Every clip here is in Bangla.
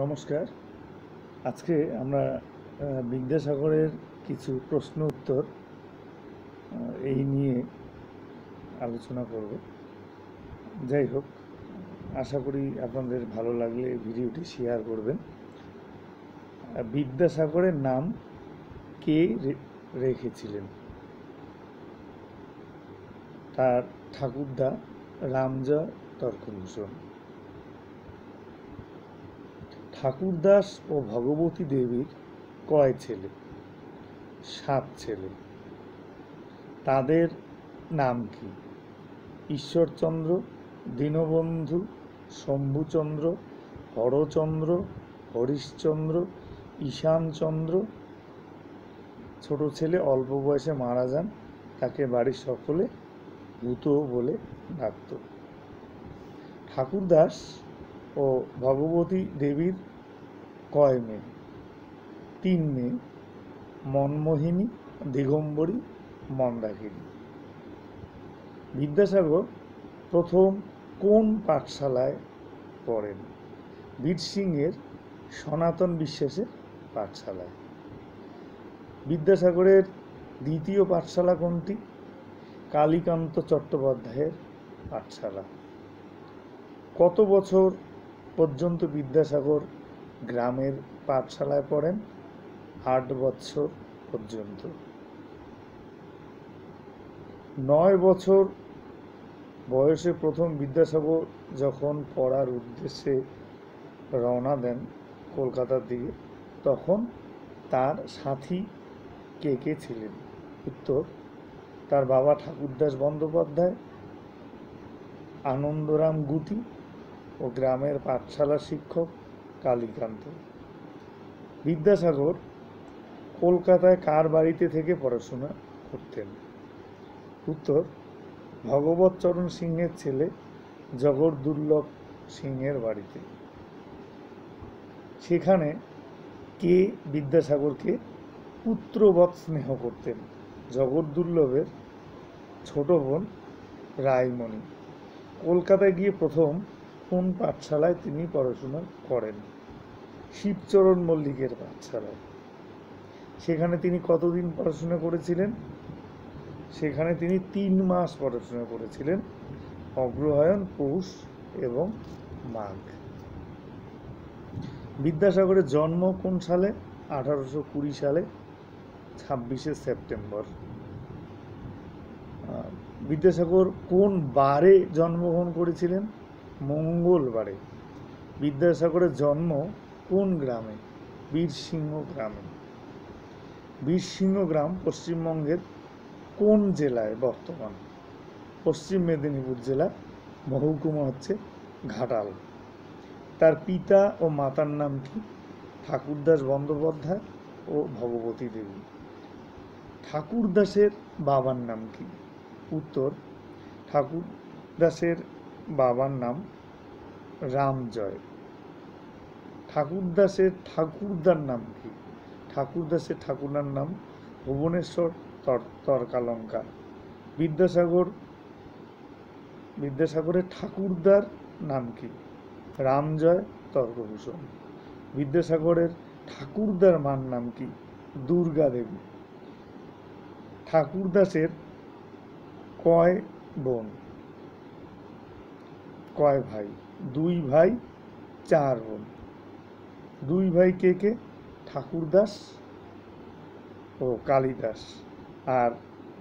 নমস্কার আজকে আমরা বিদ্যাসাগরের কিছু প্রশ্ন উত্তর এই নিয়ে আলোচনা করব যাই হোক আশা করি আপনাদের ভালো লাগলে ভিডিওটি শেয়ার করবেন বিদ্যাসাগরের নাম কে রেখেছিলেন তার ঠাকুরদা রামজা তর্কভূষণ ঠাকুরদাস ও ভগবতী দেবীর কয় ছেলে সাত ছেলে তাদের নাম কি ঈশ্বরচন্দ্র দীনবন্ধু শম্ভুচন্দ্র হরচন্দ্র হরিশচন্দ্র ঈশানচন্দ্র ছোট ছেলে অল্প বয়সে মারা যান তাকে বাড়ির সকলে ভূত বলে ডাকত ঠাকুরদাস ও ভগবতী দেবীর ছয় মেয়ে তিন মেয়ে মনমোহিনী দিগম্বরী মন্দাকিনী বিদ্যাসাগর প্রথম কোন পাঠশালায় পড়েন বীরসিংয়ের সনাতন বিশ্বাসের পাঠশালায় বিদ্যাসাগরের দ্বিতীয় পাঠশালা কোনটি কালীকান্ত চট্টোপাধ্যায়ের পাঠশালা কত বছর পর্যন্ত বিদ্যাসাগর গ্রামের পাঠশালায় পড়েন আট বছর পর্যন্ত নয় বছর বয়সে প্রথম বিদ্যাসাগর যখন পড়ার উদ্দেশ্যে রওনা দেন কলকাতার দিকে তখন তার সাথী কে কে ছিলেন উত্তর তার বাবা ঠাকুরদাস বন্দ্যোপাধ্যায় আনন্দরাম গুটি ও গ্রামের পাঠশালা শিক্ষক কালীকান্ত বিদ্যাসাগর কলকাতায় কার বাড়িতে থেকে পড়াশোনা করতেন উত্তর ভগবত চরণ সিংহের ছেলে জগর দুর্লভ সিংহের বাড়িতে সেখানে কে বিদ্যাসাগরকে পুত্রবত স্নেহ করতেন জগর দুর্লভের ছোট বোন রায়মণি কলকাতায় গিয়ে প্রথম কোন পাঠশালায় তিনি পড়াশোনা করেন শিবচরণ মল্লিকের পাঠশালায় সেখানে তিনি কতদিন পড়াশোনা করেছিলেন সেখানে তিনি তিন মাস পড়াশোনা করেছিলেন অগ্রহায়ণ পৌষ এবং মাঘ বিদ্যাসাগরের জন্ম কোন সালে আঠারোশো কুড়ি সালে ছাব্বিশে সেপ্টেম্বর বিদ্যাসাগর কোন বারে জন্মগ্রহণ করেছিলেন মঙ্গলবারে বিদ্যাসাগরের জন্ম কোন গ্রামে বীরসিংহ গ্রামে বীরসিংহ গ্রাম পশ্চিমবঙ্গের কোন জেলায় বর্তমান পশ্চিম মেদিনীপুর জেলা মহকুমা হচ্ছে ঘাটাল তার পিতা ও মাতার নাম কি ঠাকুরদাস বন্দ্যোপাধ্যায় ও ভগবতী দেবী ঠাকুরদাসের বাবার নাম কি উত্তর ঠাকুরদাসের বাবার নাম রামজয় ঠাকুরদাসের ঠাকুরদার নাম কি ঠাকুরদাসের ঠাকুরার নাম ভুবনেশ্বর তর্কালঙ্কার বিদ্যাসাগর বিদ্যাসাগরের ঠাকুরদার নাম কি রামজয় তর্কভূষণ বিদ্যাসাগরের ঠাকুরদার মার নাম কি দুর্গা দেবী ঠাকুরদাসের কয় বোন কয় ভাই দুই ভাই চার বোন দুই ভাই কে কে ঠাকুরদাস ও কালিদাস আর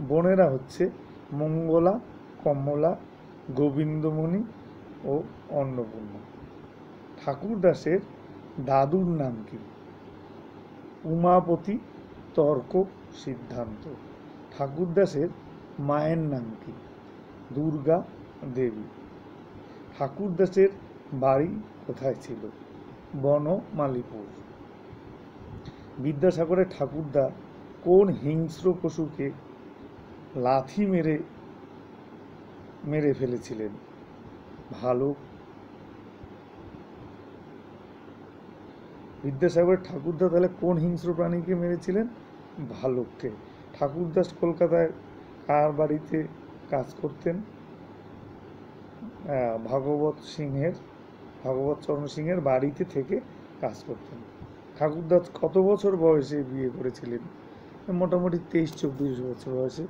বোনেরা হচ্ছে মঙ্গলা কমলা গোবিন্দমণি ও অন্নপূর্ণা ঠাকুরদাসের দাদুর নাম কি উমাপতি তর্ক সিদ্ধান্ত ঠাকুরদাসের মায়ের নাম কি দুর্গা দেবী ঠাকুরদাসের বাড়ি কোথায় ছিল বন মালিপুর বিদ্যাসাগরের ঠাকুরদা কোন হিংস্র পশুকে লাথি মেরে মেরে ফেলেছিলেন ভালো বিদ্যাসাগরের ঠাকুরদা তাহলে কোন হিংস্র প্রাণীকে মেরেছিলেন ভালুককে ঠাকুরদাস কলকাতায় কার বাড়িতে কাজ করতেন ভাগবত সিংহের ভাগবত চরণ সিংহের বাড়িতে থেকে কাজ করতেন ঠাকুরদাস কত বছর বয়সে বিয়ে করেছিলেন মোটামুটি তেইশ চব্বিশ বছর বয়সে